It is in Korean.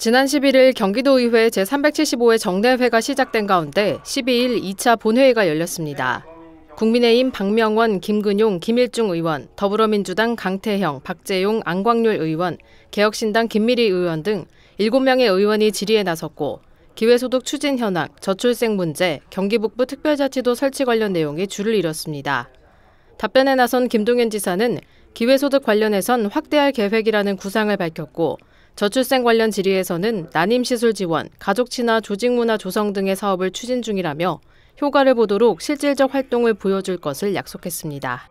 지난 11일 경기도의회 제375회 정례회가 시작된 가운데 12일 2차 본회의가 열렸습니다. 국민의힘 박명원, 김근용, 김일중 의원, 더불어민주당 강태형, 박재용, 안광률 의원, 개혁신당 김미리 의원 등 7명의 의원이 질의에 나섰고 기회소득 추진 현황, 저출생 문제, 경기북부 특별자치도 설치 관련 내용이 줄을 이뤘습니다. 답변에 나선 김동연 지사는 기회소득 관련해선 확대할 계획이라는 구상을 밝혔고 저출생 관련 질의에서는 난임 시술 지원, 가족 친화 조직 문화 조성 등의 사업을 추진 중이라며 효과를 보도록 실질적 활동을 보여줄 것을 약속했습니다.